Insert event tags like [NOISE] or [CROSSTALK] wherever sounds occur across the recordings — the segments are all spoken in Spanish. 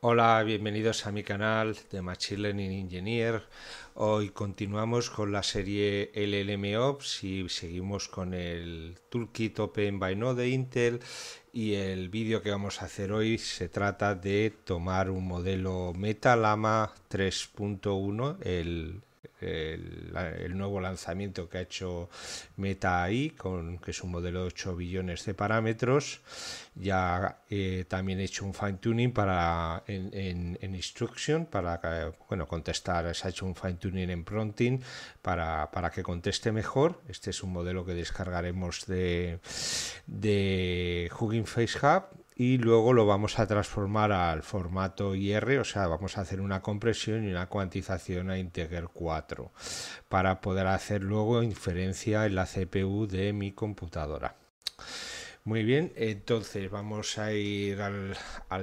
Hola, bienvenidos a mi canal de Machine Learning Engineer. Hoy continuamos con la serie LLMOps y seguimos con el Toolkit Open by de e Intel y el vídeo que vamos a hacer hoy se trata de tomar un modelo Metalama 3.1, el el, nuevo lanzamiento que ha hecho Meta ahí, con, que es un modelo de 8 billones de parámetros. Ya eh, también he hecho un fine tuning para, en, en, instruction, para bueno, contestar, se ha hecho un fine tuning en prompting para, para que conteste mejor. Este es un modelo que descargaremos de, de Hugging Face Hub y luego lo vamos a transformar al formato IR, o sea, vamos a hacer una compresión y una cuantización a integer 4 para poder hacer luego inferencia en la CPU de mi computadora. Muy bien, entonces vamos a ir al,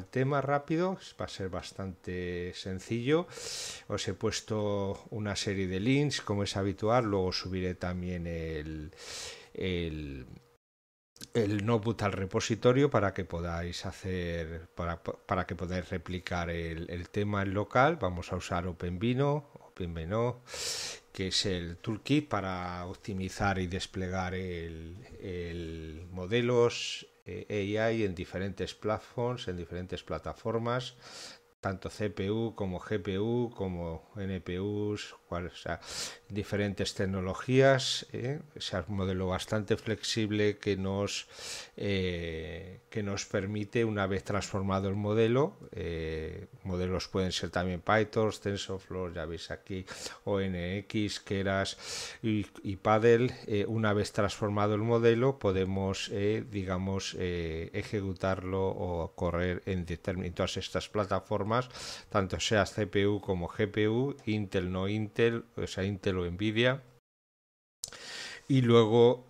tema rápido, va a ser bastante sencillo. Os he puesto una serie de links, como es habitual, luego subiré también el, el notebook al repositorio para que podáis hacer, para, para que podáis replicar el, tema en local. Vamos a usar OpenVino, OpenVino, que es el toolkit para optimizar y desplegar el, el modelos eh, AI en diferentes platforms, en diferentes plataformas tanto CPU como GPU, como NPUs, diferentes tecnologías, es ¿eh? un modelo bastante flexible que nos, eh, que nos permite, una vez transformado el modelo, eh, modelos pueden ser también Python, TensorFlow, ya veis aquí, ONX, Keras y, Paddle. Eh, una vez transformado el modelo, podemos, eh, digamos, eh, ejecutarlo o correr en, determinadas estas plataformas, tanto sea CPU como GPU, Intel no Intel, o sea, Intel o Nvidia. Y luego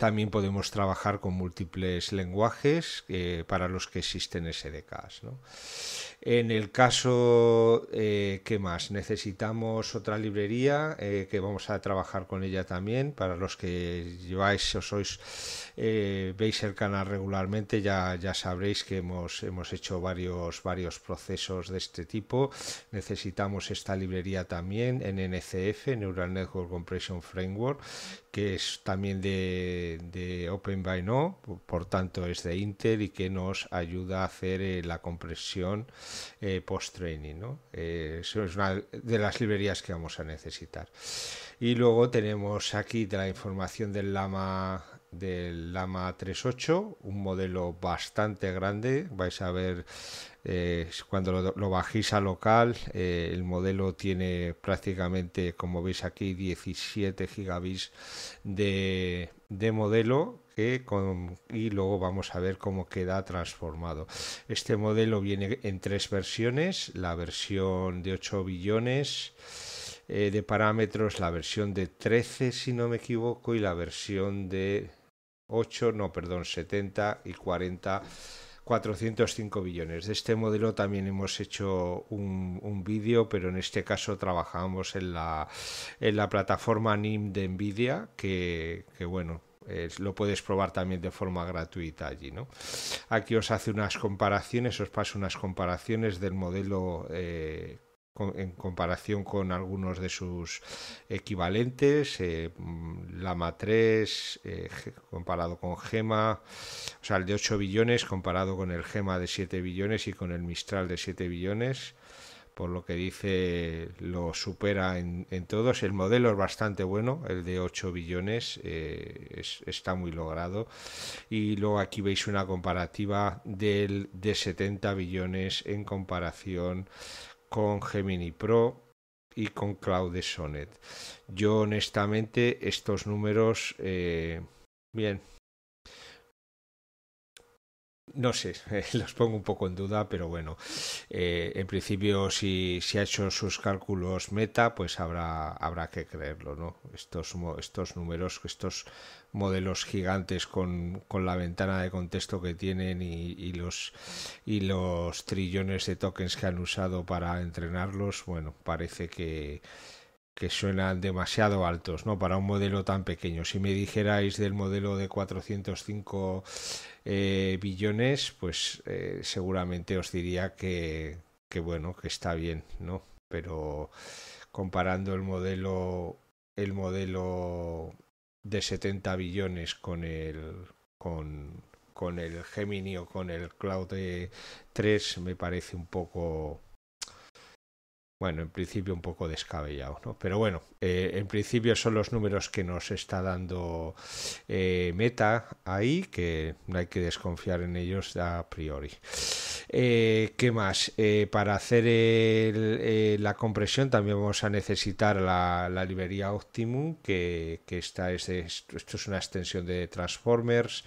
también podemos trabajar con múltiples lenguajes eh, para los que existen SDKs. En el caso, eh, ¿qué más? Necesitamos otra librería eh, que vamos a trabajar con ella también. Para los que lleváis o sois, veis el canal regularmente, ya, ya sabréis que hemos, hemos hecho varios, varios procesos de este tipo. Necesitamos esta librería también, en NCF, Neural Network Compression Framework, que es también de, de Open por tanto es de Intel y que nos ayuda a hacer eh, la compresión eh, post-training. ¿no? Eh, eso es una de las librerías que vamos a necesitar. Y luego tenemos aquí de la información del Lama del Lama 38, un modelo bastante grande. Vais a ver eh, cuando lo, bajéis a local, eh, el modelo tiene prácticamente, como veis aquí, 17 gigabits de, modelo. y luego vamos a ver cómo queda transformado. Este modelo viene en tres versiones: la versión de 8 billones eh, de parámetros, la versión de 13, si no me equivoco, y la versión de 8, no, perdón, 70 y 40, 405 billones. De este modelo también hemos hecho un, vídeo, pero en este caso trabajamos en la, en la plataforma NIM de NVIDIA, que, bueno, lo puedes probar también de forma gratuita allí. ¿no? Aquí os hace unas comparaciones, os paso unas comparaciones del modelo eh, en comparación con algunos de sus equivalentes, eh, Lama 3 eh, comparado con Gema, o sea, el de 8 billones comparado con el Gema de 7 billones y con el Mistral de 7 billones. Por lo que dice, lo supera en, todos. El modelo es bastante bueno, el de 8 billones eh, está muy logrado. Y luego aquí veis una comparativa del de 70 billones en comparación con Gemini Pro y con Cloud Sonnet. Yo honestamente estos números, eh, bien, no sé, [LAUGHS] los pongo un poco en duda, pero bueno, eh, en principio si, si, ha hecho sus cálculos meta, pues habrá, habrá que creerlo, ¿no? Estos, estos números, estos modelos gigantes con, con, la ventana de contexto que tienen y, los, y los trillones de tokens que han usado para entrenarlos, bueno, parece que, que suenan demasiado altos, ¿no? Para un modelo tan pequeño. Si me dijerais del modelo de 405 eh, billones, pues eh, seguramente os diría que, que, bueno, que está bien, ¿no? Pero comparando el modelo, el modelo de 70 billones con el, con, con el Gemini o con el Cloud 3, e me parece un poco bueno, en principio un poco descabellado, ¿no? Pero bueno, eh, en principio son los números que nos está dando eh, Meta ahí, que no hay que desconfiar en ellos a priori. Eh, ¿Qué más? para hacer la compresión también vamos a necesitar la, librería Optimum, que, que esto es una extensión de Transformers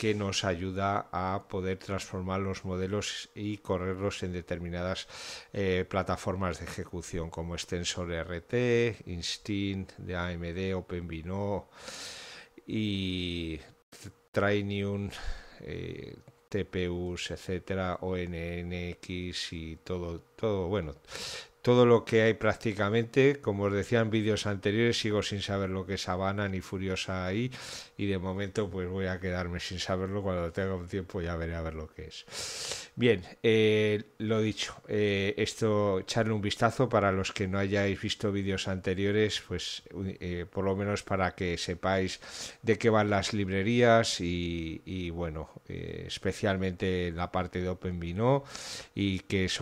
que nos ayuda a poder transformar los modelos y correrlos en determinadas eh, plataformas de ejecución como Extensor RT, Instinct de AMD, OpenVINO y Trainium. Eh, TPUs, etcétera, ONNX y todo, todo, bueno, todo lo que hay prácticamente, como os decía en vídeos anteriores, sigo sin saber lo que es Habana ni Furiosa ahí y de momento pues voy a quedarme sin saberlo, cuando tenga un tiempo ya veré a ver lo que es. Bien, eh, lo dicho, eh, esto echarle un vistazo para los que no hayáis visto vídeos anteriores, pues eh, por lo menos para que sepáis de qué van las librerías y, y bueno, especialmente la parte de Open OpenVino y que es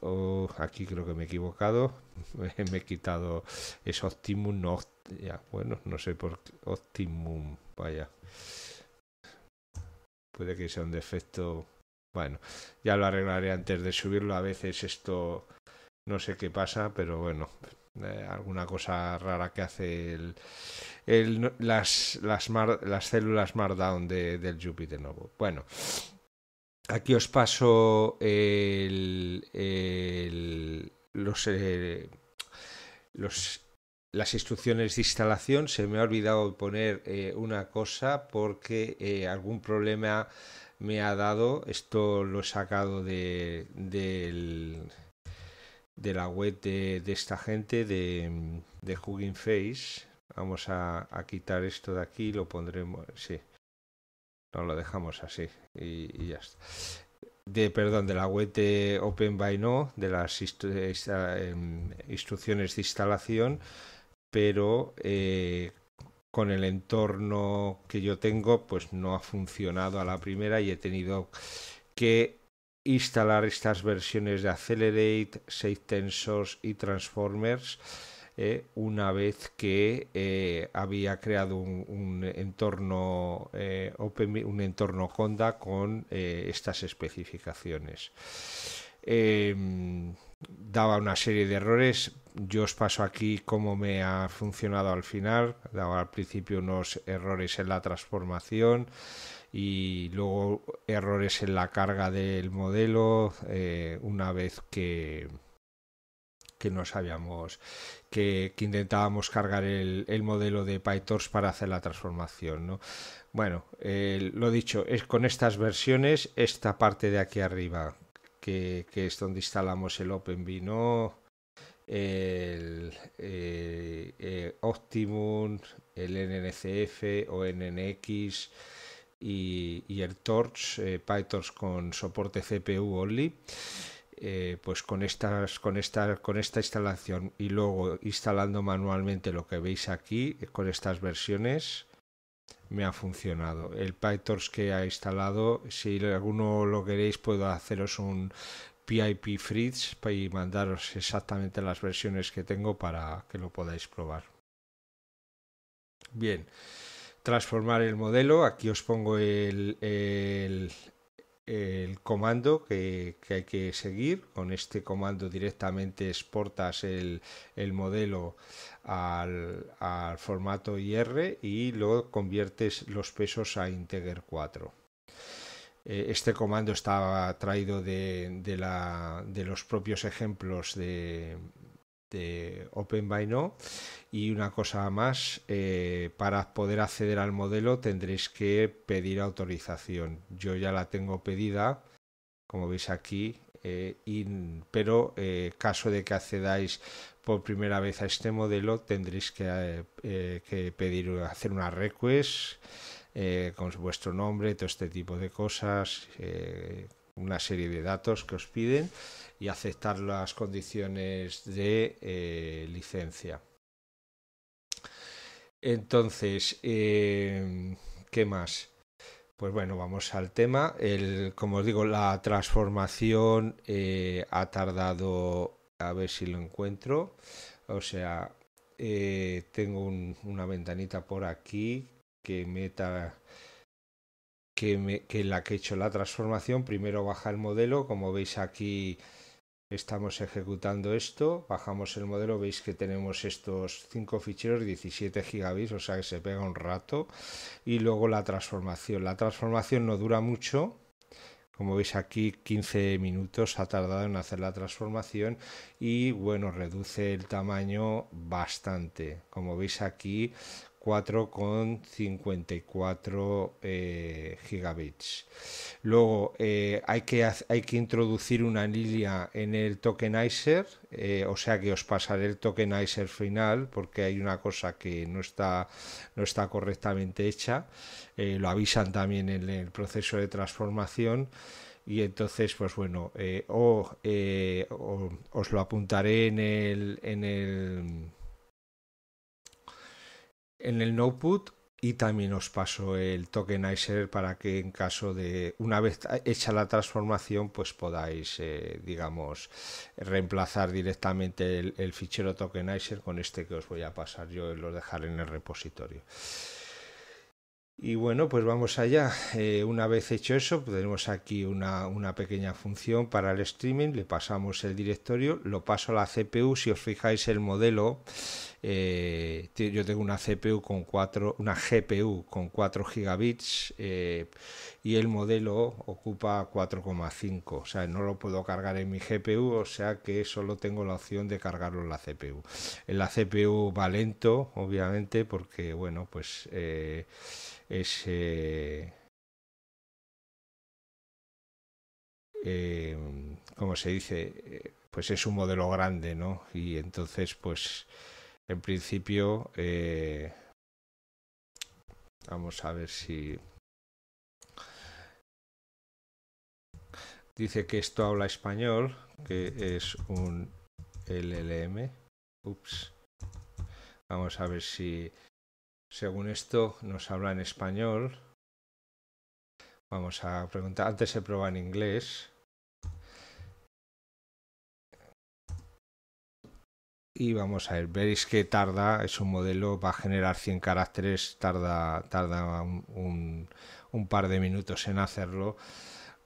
oh, aquí creo que me he equivocado. [LAUGHS] me he quitado. Es Optimum, no ya, Bueno, no sé por qué. Optimum, vaya. Puede que sea un defecto. Bueno, ya lo arreglaré antes de subirlo. A veces esto no sé qué pasa, pero bueno, eh, alguna cosa rara que hace el, el las, las, células Markdown de, del Júpiter no Bueno, aquí os paso el eh, las instrucciones de instalación. Se me ha olvidado poner eh, una cosa porque eh, algún problema me ha dado. Esto lo he sacado de, la web de, esta gente, de, de Hugging Face. Vamos a, quitar esto de aquí, lo pondremos. Sí. No, lo dejamos así y ya está de perdón de la web de Open by No, de las em, instrucciones de instalación, pero eh, con el entorno que yo tengo, pues no ha funcionado a la primera y he tenido que instalar estas versiones de Accelerate, Safe Tensors y Transformers eh, una vez que eh, había creado un, entorno eh, open, un entorno Conda con eh, estas especificaciones. Em, daba una serie de errores. Yo os paso aquí cómo me ha funcionado al final. Daba al principio unos errores en la transformación y luego errores en la carga del modelo una vez que, no sabíamos que, intentábamos cargar el, modelo de PyTorch para hacer la transformación. ¿no? Bueno, eh, lo dicho, es con estas versiones, esta parte de aquí arriba, que, es donde instalamos el OpenVINO, el eh, eh, Optimum, el NNCF o NNX y, el Torch, PyTorch con soporte CPU only. Eh, pues con estas con esta con esta instalación y luego instalando manualmente lo que veis aquí eh, con estas versiones me ha funcionado. El PyTorch que ha instalado, si alguno lo queréis, puedo haceros un PIP Fritz y mandaros exactamente las versiones que tengo para que lo podáis probar. Bien, transformar el modelo. Aquí os pongo el, el comando que, hay que seguir. Con este comando directamente exportas el, modelo al, formato IR y luego conviertes los pesos a Integer 4. Eh, este comando está traído de los propios ejemplos de, de Open by No. Y una cosa más, eh, para poder acceder al modelo tendréis que pedir autorización. Yo ya la tengo pedida, como veis aquí, eh, y, pero eh, caso de que accedáis por primera vez a este modelo tendréis que, que pedir hacer una request con vuestro nombre, todo este tipo de cosas una serie de datos que os piden y aceptar las condiciones de eh, licencia. Entonces, em, ¿qué más? Pues bueno, vamos al tema. como os digo, la transformación eh, ha tardado, a ver si lo encuentro. O sea, eh, tengo una ventanita por aquí que meta que, en la que he hecho la transformación. Primero baja el modelo, como veis aquí estamos ejecutando esto, bajamos el modelo, veis que tenemos estos cinco ficheros, 17 gigabits, o sea que se pega un rato, y luego la transformación. La transformación no dura mucho, como veis aquí 15 minutos ha tardado en hacer la transformación y bueno, reduce el tamaño bastante. Como veis aquí con eh, gigabits. Luego eh, hay, que, hay que introducir una anilla en el tokenizer, eh, o sea que os pasaré el tokenizer final porque hay una cosa que no está, no está correctamente hecha. Eh, lo avisan también en el proceso de transformación y entonces pues bueno eh, o, o, os lo apuntaré en el en el en el notebook y también os paso el tokenizer para que en caso de una vez hecha la transformación pues podáis eh, digamos reemplazar directamente el, fichero tokenizer con este que os voy a pasar yo lo dejaré en el repositorio y bueno pues vamos allá eh, una vez hecho eso tenemos aquí una, una pequeña función para el streaming le pasamos el directorio lo paso a la cpu si os fijáis el modelo eh, yo tengo una CPU con 4, una GPU con 4 gigabits eh, y el modelo ocupa 4,5. O sea, no lo puedo cargar en mi GPU, o sea que solo tengo la opción de cargarlo en la CPU. En la CPU va lento, obviamente, porque bueno, pues eh, es em, como se dice, pues es un modelo grande, ¿no? Y entonces, pues en principio, eh, vamos a ver si... Dice que esto habla español, que es un LLM. Ups. Vamos a ver si, según esto, nos habla en español. Vamos a preguntar. Antes se prueba en inglés. y vamos a ver, veréis que tarda, es un modelo, va a generar 100 caracteres, tarda, tarda un, par de minutos en hacerlo.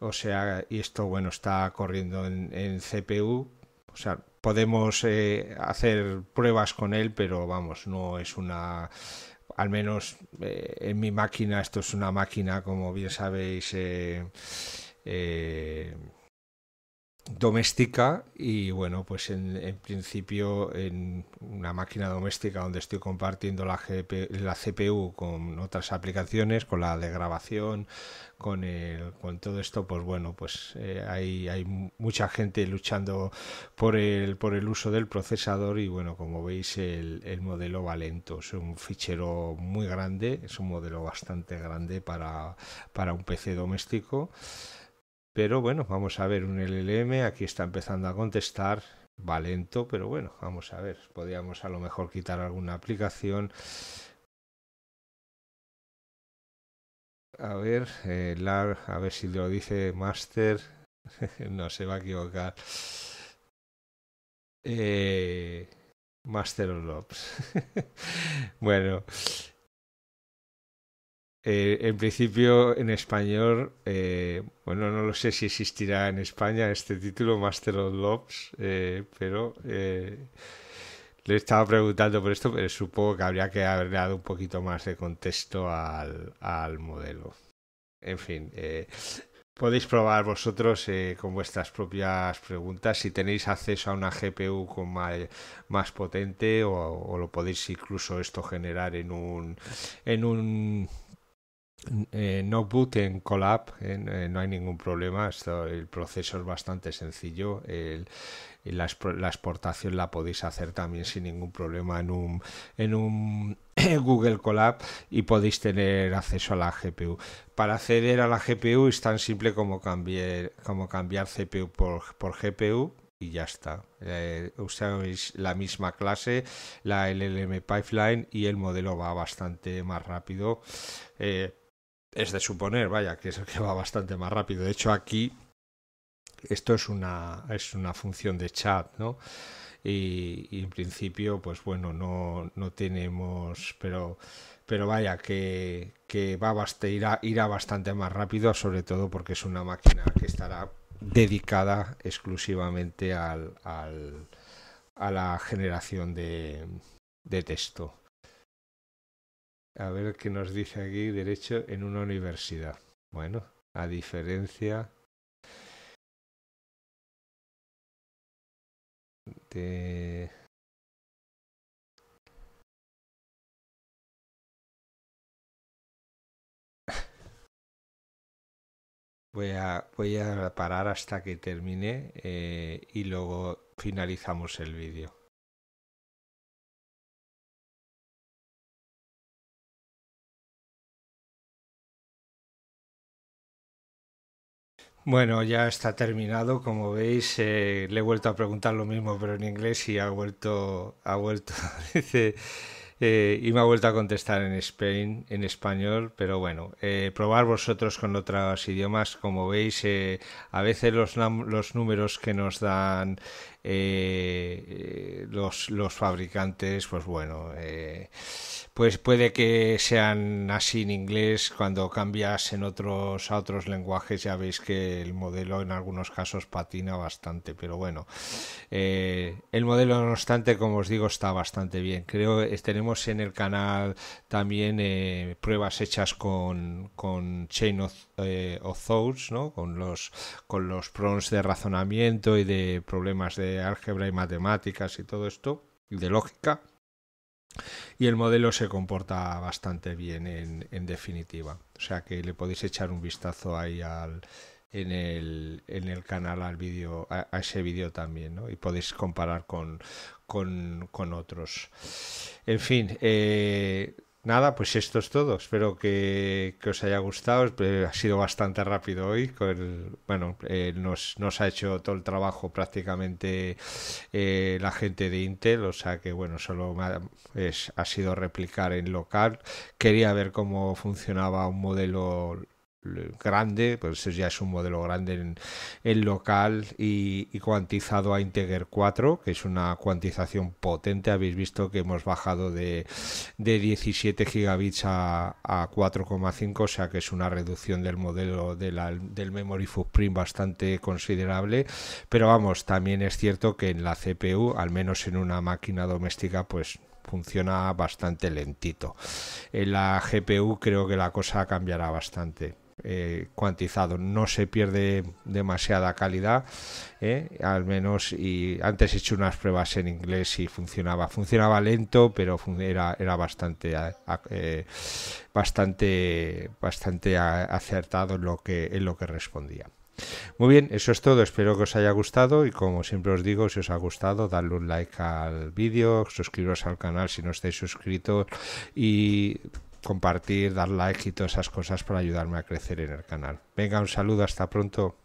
O sea, y esto, bueno, está corriendo en, CPU. O sea, podemos eh, hacer pruebas con él, pero vamos, no es una... Al menos eh, en mi máquina, esto es una máquina, como bien sabéis... Eh, doméstica y bueno pues en, principio en una máquina doméstica donde estoy compartiendo la, GP, la CPU con otras aplicaciones con la de grabación con con todo esto pues bueno pues eh, hay, mucha gente luchando por el por el uso del procesador y bueno como veis el, el modelo va lento es un fichero muy grande es un modelo bastante grande para, para un PC doméstico pero bueno, vamos a ver un LLM, aquí está empezando a contestar, va lento, pero bueno, vamos a ver, podríamos a lo mejor quitar alguna aplicación. A ver, eh, lar, a ver si lo dice master, [LAUGHS] no se va a equivocar. Eh, master of [LAUGHS] bueno, eh, en principio, en español, eh, bueno, no lo sé si existirá en España este título, Master of Lobs, eh, pero le estaba preguntando por esto, pero supongo que habría que haberle dado un poquito más de contexto al, al modelo. En fin, podéis probar vosotros con vuestras propias preguntas si tenéis acceso a una GPU con más, potente o, o lo podéis incluso esto generar en un, en un eh, no boot en Colab eh, eh, no hay ningún problema, esto, el proceso es bastante sencillo. la, exportación la podéis hacer también sin ningún problema en un, en un [COUGHS] Google Colab y podéis tener acceso a la GPU. Para acceder a la GPU es tan simple como cambiar, como cambiar CPU por, GPU y ya está. Eh, usáis la misma clase, la LLM Pipeline y el modelo va bastante más rápido es de suponer, vaya, que es que va bastante más rápido. De hecho, aquí esto es una, es una función de chat, ¿no? Y, en principio, pues bueno, no, tenemos, pero, pero vaya, que, va irá, bastante más rápido, sobre todo porque es una máquina que estará dedicada exclusivamente a la generación de texto. A ver qué nos dice aquí derecho en una universidad. Bueno, a diferencia de... [LAUGHS] Voy a, voy a parar hasta que termine eh, y luego finalizamos el vídeo. Bueno, ya está terminado. Como veis, eh, le he vuelto a preguntar lo mismo, pero en inglés y ha vuelto, ha vuelto, [LAUGHS] eh, y me ha vuelto a contestar en Spain, en español. Pero bueno, eh, probar vosotros con otros idiomas. Como veis, eh, a veces los, los números que nos dan eh, eh, los, los, fabricantes, pues bueno, eh, pues puede que sean así en inglés, cuando cambias en otros, a otros lenguajes ya veis que el modelo en algunos casos patina bastante, pero bueno, el modelo no obstante, como os digo, está bastante bien. Creo que tenemos en el canal también pruebas hechas con, con Chain eh, o Thoughts, con, los, con los prompts de razonamiento y de problemas de álgebra y matemáticas y todo esto, de lógica. Y el modelo se comporta bastante bien en, en definitiva. O sea que le podéis echar un vistazo ahí al, en el, en el canal al vídeo a, ese vídeo también y podéis comparar con, con, otros en fin eh, Nada, pues esto es todo. Espero que, os haya gustado. Eh, ha sido bastante rápido hoy. Con el, bueno, eh, nos, nos, ha hecho todo el trabajo prácticamente eh, la gente de Intel. O sea que, bueno, solo es, ha sido replicar en local. Quería ver cómo funcionaba un modelo grande, pues ya es un modelo grande en, el local y, cuantizado a Integer 4, que es una cuantización potente. Habéis visto que hemos bajado de, de 17 gigabits a, a 4,5, o sea que es una reducción del modelo de la, del memory footprint bastante considerable. Pero vamos, también es cierto que en la CPU, al menos en una máquina doméstica, pues funciona bastante lentito. En la GPU creo que la cosa cambiará bastante. Eh, cuantizado. No se pierde demasiada calidad, eh, al menos. Y antes he hecho unas pruebas en inglés y funcionaba. Funcionaba lento, pero era, bastante, eh, bastante, bastante acertado en lo que, en lo que respondía. Muy bien, eso es todo. Espero que os haya gustado y como siempre os digo, si os ha gustado, darle un like al vídeo, suscribiros al canal si no estáis suscritos y compartir, dar like y todas esas cosas para ayudarme a crecer en el canal. Venga, un saludo, hasta pronto.